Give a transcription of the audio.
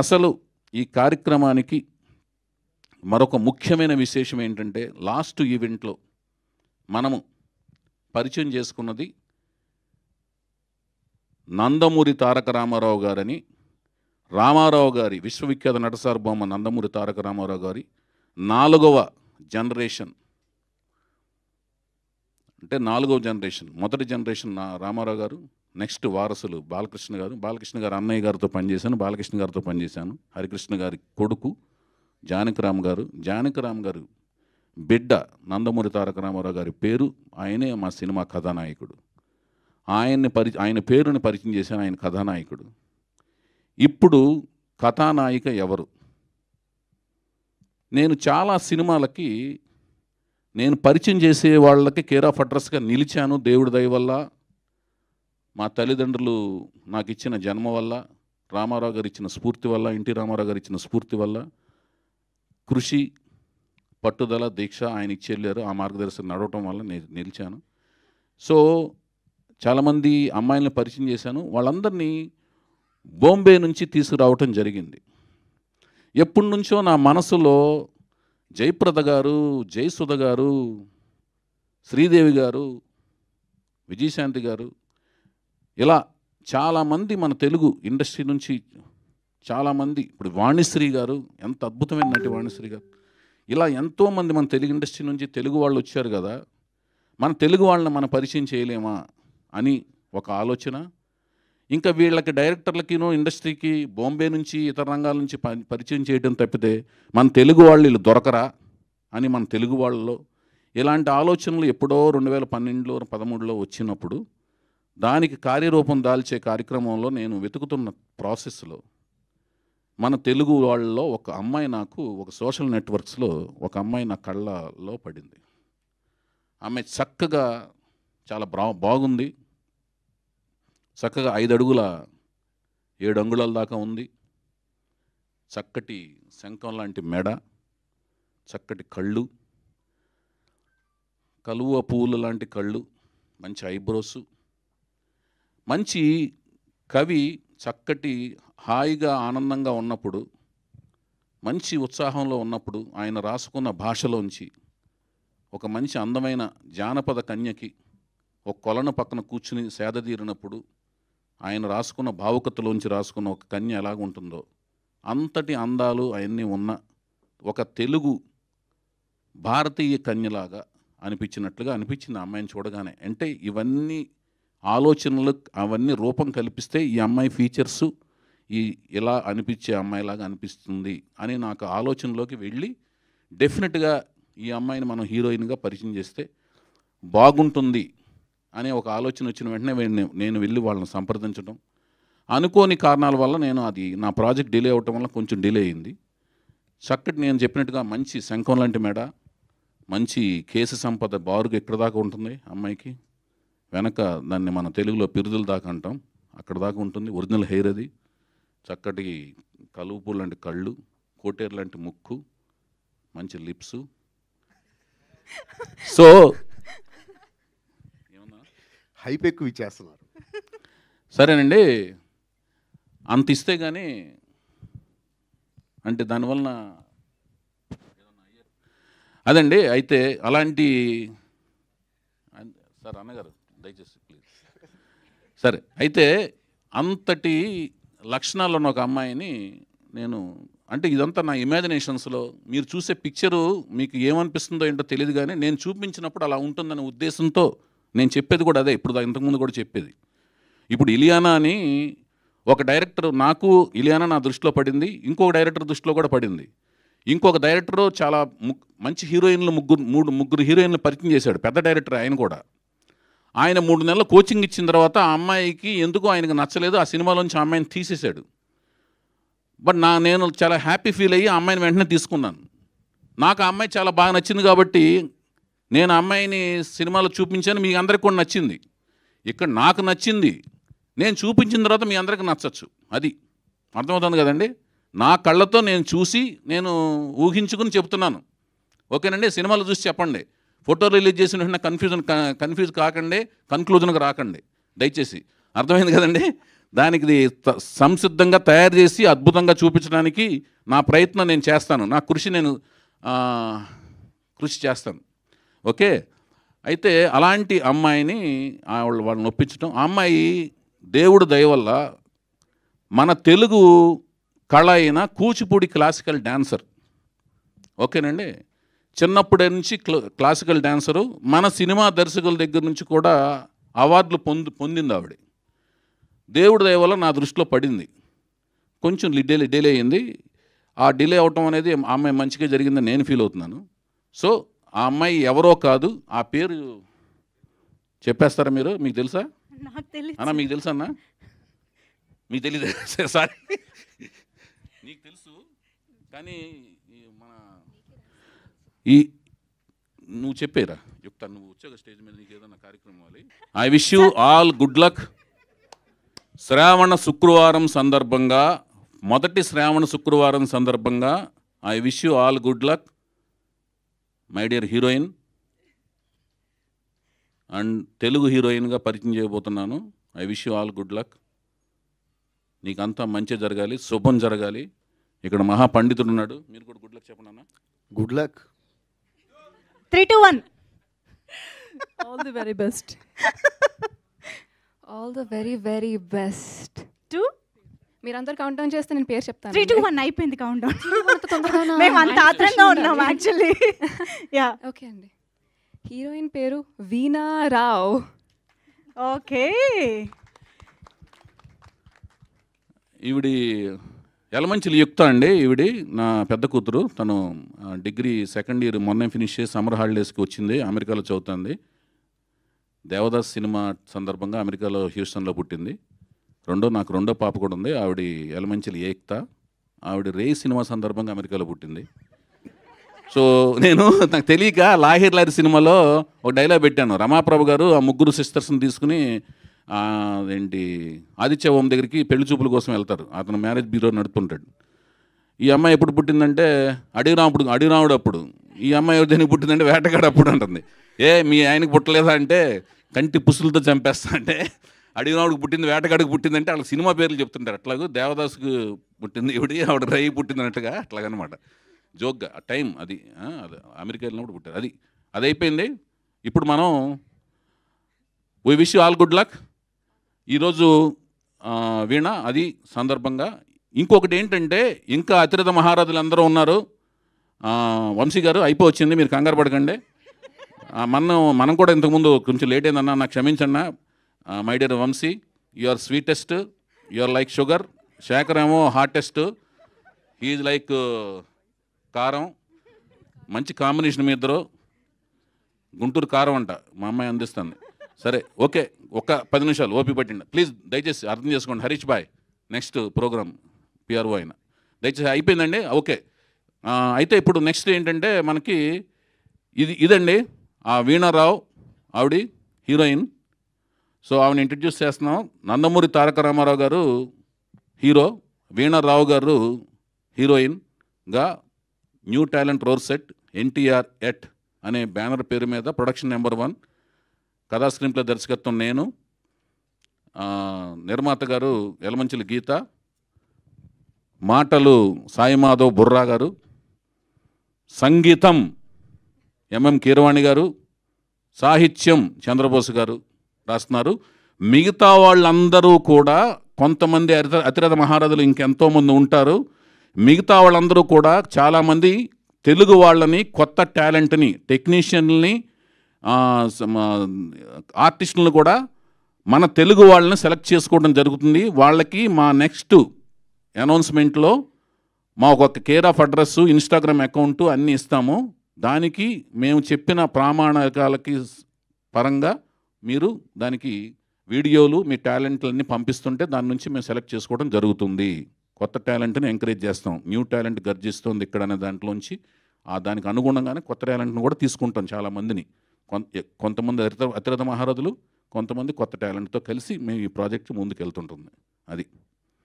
అసలు ఈ కార్యక్రమానికి మరొక ముఖ్యమైన విశేషం ఏంటంటే లాస్ట్ ఈవెంట్లో మనము పరిచయం చేసుకున్నది నందమూరి తారక రామారావు గారని రామారావు గారి విశ్వవిఖ్యాత నటసార్బొమ్మ నందమూరి తారక రామారావు గారి నాలుగవ జనరేషన్ అంటే నాలుగవ జనరేషన్ మొదటి జనరేషన్ రామారావు గారు నెక్స్ట్ వారసులు బాలకృష్ణ గారు బాలకృష్ణ గారు అన్నయ్య గారితో పనిచేశాను బాలకృష్ణ గారితో పనిచేశాను హరికృష్ణ గారి కొడుకు జానకరామ్ గారు జానకరామ్ గారు బిడ్డ నందమూరి తారక రామారావు గారి పేరు ఆయనే మా సినిమా కథానాయకుడు ఆయన్ని పరి ఆయన పేరుని పరిచయం చేశాను ఆయన కథానాయకుడు ఇప్పుడు కథానాయిక ఎవరు నేను చాలా సినిమాలకి నేను పరిచయం చేసే వాళ్ళకి కేర్ ఆఫ్ అడ్రస్గా నిలిచాను దేవుడి దయ వల్ల మా తల్లిదండ్రులు నాకు ఇచ్చిన జన్మ వల్ల రామారావు గారు ఇచ్చిన స్ఫూర్తి వల్ల ఎన్టీ రామారావు గారు ఇచ్చిన స్ఫూర్తి వల్ల కృషి పట్టుదల దీక్ష ఆయన ఇచ్చేళ్ళారు ఆ మార్గదర్శనం నడవటం వల్ల నేను నిలిచాను సో చాలామంది అమ్మాయిలను పరిచయం చేశాను వాళ్ళందరినీ బాంబే నుంచి తీసుకురావటం జరిగింది ఎప్పటి నుంచో నా మనసులో జయప్రద గారు జయసుధ గారు శ్రీదేవి గారు విజయశాంతి గారు ఇలా చాలామంది మన తెలుగు ఇండస్ట్రీ నుంచి చాలామంది ఇప్పుడు వాణిశ్రీ గారు ఎంత అద్భుతమైన నటి వాణిశ్రీ గారు ఇలా ఎంతోమంది మన తెలుగు ఇండస్ట్రీ నుంచి తెలుగు వాళ్ళు వచ్చారు కదా మన తెలుగు వాళ్ళని మనం పరిచయం చేయలేమా అని ఒక ఆలోచన ఇంకా వీళ్ళకి డైరెక్టర్లకినో ఇండస్ట్రీకి బాంబే నుంచి ఇతర రంగాల నుంచి పరిచయం చేయడం తప్పితే మన తెలుగు వాళ్ళు వీళ్ళు దొరకరా అని మన తెలుగు వాళ్ళలో ఇలాంటి ఆలోచనలు ఎప్పుడో రెండు వేల పన్నెండులో పదమూడులో వచ్చినప్పుడు దానికి కార్యరూపం దాల్చే కార్యక్రమంలో నేను వెతుకుతున్న ప్రాసెస్లో మన తెలుగు వాళ్ళలో ఒక అమ్మాయి నాకు ఒక సోషల్ నెట్వర్క్స్లో ఒక అమ్మాయి నా కళ్ళలో పడింది ఆమె చక్కగా చాలా బ్రా బాగుంది చక్కగా ఐదు అడుగుల ఏడు అంగుళాల దాకా ఉంది చక్కటి శంఖం లాంటి మెడ చక్కటి కళ్ళు కలువ పూలు లాంటి కళ్ళు మంచి ఐబ్రోసు మంచి కవి చక్కటి హాయిగా ఆనందంగా ఉన్నప్పుడు మంచి ఉత్సాహంలో ఉన్నప్పుడు ఆయన రాసుకున్న భాషలోంచి ఒక మంచి అందమైన జానపద కన్యకి ఒక కొలను పక్కన కూర్చుని సేదతీరినప్పుడు ఆయన రాసుకున్న భావుకతలోంచి రాసుకున్న ఒక కన్య ఎలాగ ఉంటుందో అంతటి అందాలు అవన్నీ ఉన్న ఒక తెలుగు భారతీయ కన్యలాగా అనిపించినట్లుగా అనిపించింది అమ్మాయిని చూడగానే అంటే ఇవన్నీ ఆలోచనలు అవన్నీ రూపం కల్పిస్తే ఈ అమ్మాయి ఫీచర్సు ఈ ఇలా అనిపించే అమ్మాయిలాగా అనిపిస్తుంది అని నాకు ఆలోచనలోకి వెళ్ళి డెఫినెట్గా ఈ అమ్మాయిని మనం హీరోయిన్గా పరిచయం చేస్తే బాగుంటుంది అనే ఒక ఆలోచన వచ్చిన వెంటనే నేను వెళ్ళి వాళ్ళని సంప్రదించడం అనుకోని కారణాల వల్ల నేను అది నా ప్రాజెక్ట్ డిలే అవటం వల్ల కొంచెం డిలే అయింది చక్కటి నేను చెప్పినట్టుగా మంచి శంఖం లాంటి మేడ మంచి కేసు సంపద బారుగా ఎక్కడ దాకా ఉంటుంది అమ్మాయికి వెనక దాన్ని మన తెలుగులో పిరుదుల దాకా అంటాం అక్కడ దాకా ఉంటుంది ఒరిజినల్ హెయిర్ అది చక్కటి కలువుపూలు లాంటి కళ్ళు కోటేరు లాంటి ముక్కు మంచి లిప్స్ సో హైప్ ఎక్కువ ఇచ్చేస్తున్నారు సరేనండి అంత ఇస్తే కానీ అంటే దానివలన అదండి అయితే అలాంటి సార్ అన్నగారు దయచేసి ప్లీజ్ సరే అయితే అంతటి లక్షణాలు ఉన్న ఒక అమ్మాయిని నేను అంటే ఇదంతా నా ఇమాజినేషన్స్లో మీరు చూసే పిక్చరు మీకు ఏమనిపిస్తుందో ఏంటో తెలియదు కానీ నేను చూపించినప్పుడు అలా ఉంటుందనే ఉద్దేశంతో నేను చెప్పేది కూడా అదే ఇప్పుడు ఇంతకుముందు కూడా చెప్పేది ఇప్పుడు ఇలియానా అని ఒక డైరెక్టర్ నాకు ఇలియానా నా దృష్టిలో పడింది ఇంకొక డైరెక్టర్ దృష్టిలో కూడా పడింది ఇంకొక డైరెక్టర్ చాలా మంచి హీరోయిన్లు ముగ్గురు మూడు ముగ్గురు హీరోయిన్లు పరిచయం చేశాడు పెద్ద డైరెక్టర్ ఆయన కూడా ఆయన మూడు నెలల కోచింగ్ ఇచ్చిన తర్వాత ఆ అమ్మాయికి ఎందుకు ఆయనకు నచ్చలేదు ఆ సినిమాలోంచి ఆ అమ్మాయిని తీసేశాడు బట్ నా నేను చాలా హ్యాపీ ఫీల్ అయ్యి ఆ అమ్మాయిని వెంటనే తీసుకున్నాను నాకు ఆ అమ్మాయి చాలా బాగా నచ్చింది కాబట్టి నేను అమ్మాయిని సినిమాలో చూపించాను మీ అందరికి కూడా నచ్చింది ఇక్కడ నాకు నచ్చింది నేను చూపించిన తర్వాత మీ అందరికి నచ్చచ్చు అది అర్థమవుతుంది కదండి నా కళ్ళతో నేను చూసి నేను ఊహించుకుని చెప్తున్నాను ఓకేనండి సినిమాలు చూసి చెప్పండి ఫోటో రిలీజ్ చేసిన వెంటనే కన్ఫ్యూజన్ కన్ఫ్యూజ్ కాకండి కన్క్లూజన్కి రాకండి దయచేసి అర్థమైంది కదండి దానికి సంసిద్ధంగా తయారు చేసి అద్భుతంగా చూపించడానికి నా ప్రయత్నం నేను చేస్తాను నా కృషి నేను కృషి చేస్తాను ఓకే అయితే అలాంటి అమ్మాయిని వాళ్ళు వాళ్ళని ఒప్పించడం ఆ అమ్మాయి దేవుడు దయ వల్ల మన తెలుగు కళ అయిన కూచిపూడి క్లాసికల్ డాన్సర్ ఓకేనండి చిన్నప్పటి నుంచి క్లాసికల్ డ్యాన్సరు మన సినిమా దర్శకుల దగ్గర నుంచి కూడా అవార్డులు పొంది పొందింది ఆవిడ దేవుడి దయ వల్ల నా దృష్టిలో పడింది కొంచెం డిలే డిలే అయింది ఆ డిలే అవటం అనేది ఆ అమ్మాయి మంచిగా జరిగిందని నేను ఫీల్ అవుతున్నాను సో ఆ అమ్మాయి ఎవరో కాదు ఆ పేరు చెప్పేస్తారా మీరు మీకు తెలుసా అన్నా మీకు తెలుసా అన్న మీకు తెలీదు సారీ నీకు తెలుసు కానీ మన ఈ నువ్వు చెప్పేరా యుక్త నువ్వు వచ్చాక స్టేజ్ మీద నీకు ఏదైనా కార్యక్రమం అవ్వాలి I wish you all good luck Shravana Shukravaram సందర్భంగా మొదటి శ్రావణ శుక్రవారం సందర్భంగా I wish you all good luck my dear heroine and Telugu హీరోయిన్గా పరిచయం చేయబోతున్నాను I wish you all good luck నీకంతా మంచి జరగాలి శుభం జరగాలి ఇక్కడ మహాపండితుడు ఉన్నాడు మీరు కూడా గుడ్ లక్ చెప్పండి అన్న good luck three two one all the very best all the very very best to మీరందరూ కౌంట్ డౌన్ చేస్తే నేను పేరు చెప్తాను త్రీ టూ వన్ అయిపోయింది కౌంట్ డౌన్ మేము అంత ఆత్రంగా ఉన్నాం యాక్చువల్లీ యా ఓకే అండి హీరోయిన్ పేరు వీణా రావ్ ఓకే ఈవిడి ఎలమంచిలి యుక్త అండి ఈవిడి నా పెద్ద కూతురు తను డిగ్రీ సెకండ్ ఇయర్ మొన్నే ఫినిష్ చేసి సమ్మర్ హాలిడేస్కి వచ్చింది అమెరికాలో చదువుతుంది దేవదాస్ సినిమా సందర్భంగా అమెరికాలో హ్యూస్టన్లో పుట్టింది రెండో నాకు రెండో పాప కూడా ఉంది ఆవిడ ఎలమంచిలి ఏక్త ఆవిడ రే సినిమా సందర్భంగా అమెరికాలో పుట్టింది సో నేను నాకు తెలియక లాహిర్ లారి సినిమాలో ఒక డైలాగ్ పెట్టాను రమాప్రభు గారు ఆ ముగ్గురు సిస్టర్స్ని తీసుకుని ఏంటి ఆదిత్య ఓం దగ్గరికి పెళ్లి చూపుల కోసం వెళ్తారు అతను మ్యారేజ్ బ్యూరో నడుపుతుంటాడు ఈ అమ్మాయి ఎప్పుడు పుట్టిందంటే అడిగిరాముడు అడిగిరాముడు అప్పుడు ఈ అమ్మాయి దేనికి పుట్టిందంటే వేటగాడు అప్పుడు అంటుంది ఏ మీ ఆయనకు పుట్టలేదా అంటే కంటి పుసులతో చంపేస్తా అంటే అడిగినాడుకు పుట్టింది వేటగాడికి పుట్టిందంటే వాళ్ళ సినిమా పేర్లు చెప్తుంటారు అట్లాగూ దేవదాసుకు పుట్టింది ఇవిడి ఆవిడ రై పుట్టిందన్నట్టుగా అట్లాగనమాట జోక్గా టైం అది అది అమెరికా వెళ్ళినప్పుడు పుట్టారు అది అది అయిపోయింది ఇప్పుడు మనం we wish all good luck ఈరోజు వీణ అది సందర్భంగా ఇంకొకటి ఏంటంటే ఇంకా అతిరథ మహారాజులు అందరూ ఉన్నారు వంశీ గారు అయిపోవచ్చింది మీరు కంగారు పడకండి మనం మనం కూడా ఇంతకుముందు కొంచెం లేట్ అయిందన్నా నాకు క్షమించండి my dear Vamshi you are sweetest you are like sugar Shekhar ఏమో హాటెస్ట్ ఈజ్ లైక్ కారం మంచి కాంబినేషన్ మీ ఇద్దరు గుంటూరు కారం అంట మా అమ్మాయి అందిస్తుంది సరే ఓకే ఒక పది నిమిషాలు ఓపి పట్టిండి ప్లీజ్ దయచేసి అర్థం చేసుకోండి హరీష్ బాయ్ నెక్స్ట్ ప్రోగ్రామ్ పిఆర్ఓ అయిన దయచేసి అయిపోయిందండి ఓకే అయితే ఇప్పుడు నెక్స్ట్ ఏంటంటే మనకి ఇది ఇదండి ఆ వీణారావు ఆవిడ హీరోయిన్ సో ఆవిడ ఇంట్రడ్యూస్ చేస్తున్నాం నందమూరి తారక రామారావు గారు హీరో వీణారావు గారు హీరోయిన్గా new talent roar set NTR at అనే బ్యానర్ పేరు మీద ప్రొడక్షన్ నెంబర్ వన్ కథా స్క్రీన్ ప్లే దర్శకత్వం నేను నిర్మాత గారు ఎలమంచిలి గీత మాటలు సాయిమాధవ్ బుర్రా గారు సంగీతం ఎంఎం కీరవాణి గారు సాహిత్యం చంద్రబోస్ గారు రాస్తున్నారు మిగతా వాళ్ళందరూ కూడా కొంతమంది అతిరథ మహారథులు ఇంకెంతోమంది ఉంటారు మిగతా వాళ్ళందరూ కూడా చాలామంది తెలుగు వాళ్ళని కొత్త టాలెంట్ని టెక్నీషియన్ని ఆర్టిస్టులను కూడా మన తెలుగు వాళ్ళని సెలెక్ట్ చేసుకోవడం జరుగుతుంది వాళ్ళకి మా నెక్స్ట్ అనౌన్స్మెంట్లో మా ఒక care of address Instagram account అన్నీ ఇస్తాము దానికి మేము చెప్పిన ప్రామాణికాలకి పరంగా మీరు దానికి వీడియోలు మీ టాలెంట్లన్నీ పంపిస్తుంటే దాని నుంచి మేము సెలెక్ట్ చేసుకోవడం జరుగుతుంది కొత్త టాలెంట్ని ఎంకరేజ్ చేస్తాం న్యూ టాలెంట్ గర్జిస్తుంది ఇక్కడనే దాంట్లోంచి ఆ దానికి అనుగుణంగానే కొత్త టాలెంట్ని కూడా తీసుకుంటాం చాలామందిని కొంత కొంతమంది అతిరథ మహారథులు కొంతమంది కొత్త టాలెంట్తో కలిసి మేము ఈ ప్రాజెక్ట్ ముందుకు వెళ్తుంటుంది అది